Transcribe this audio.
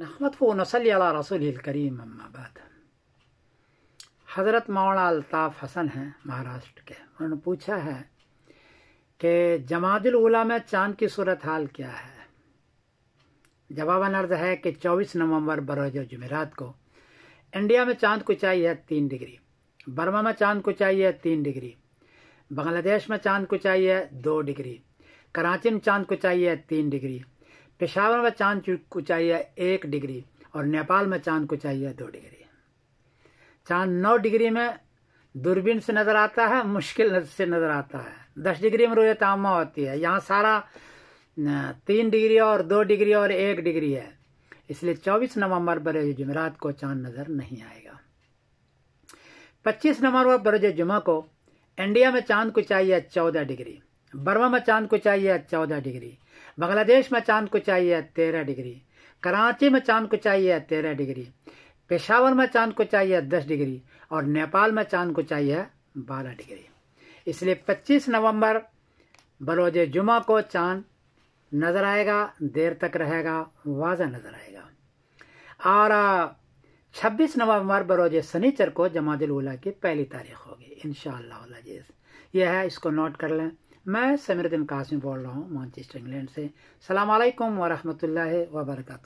नहमद नसली अला रसूल करीम अम्माबाद हज़रत मौलाना अल्ताफ़ हसन हैं महाराष्ट्र के उन्होंने पूछा है कि जमादिल उला में चांद की सूरत हाल क्या है जवाबन अर्ज है कि 24 नवंबर बरोज जुमेरात को इंडिया में चांद को चाहिए तीन डिग्री बर्मा में चांद को चाहिए तीन डिग्री बांग्लादेश में चांद को चाहिए दो डिग्री कराची में चांद को चाहिए तीन डिग्री पेशावर में चांद को चाहिए एक डिग्री और नेपाल में चांद को चाहिए दो डिग्री चांद नौ डिग्री में दूरबीन से नज़र आता है मुश्किल से नज़र आता है दस डिग्री में रोज तामा होती है यहाँ सारा तीन डिग्री और दो डिग्री और एक डिग्री है इसलिए 24 नवंबर बरोज जुमेरात को चांद नज़र नहीं आएगा 25 नवंबर बरोज जुमा को इंडिया में चांद को चाहिए 14 डिग्री बर्मा में चांद को चाहिए 14 डिग्री बांग्लादेश में चांद को चाहिए तेरह डिग्री कराची में चांद को चाहिए तेरह डिग्री पेशावर में चांद को चाहिए दस डिग्री और नेपाल में चांद को चाहिए बारह डिग्री इसलिए पच्चीस नवंबर बरोज जुमा को चांद नज़र आएगा देर तक रहेगा वाजा नज़र आएगा और 26 नवंबर बरोज सनीचर को जमादिल उला की पहली तारीख होगी इन शजीज यह है इसको नोट कर लें मैं समीरुद्दीन कासमी बोल रहा हूँ मानचेस्टर इंग्लैंड से सलाम अलैकुम वर्का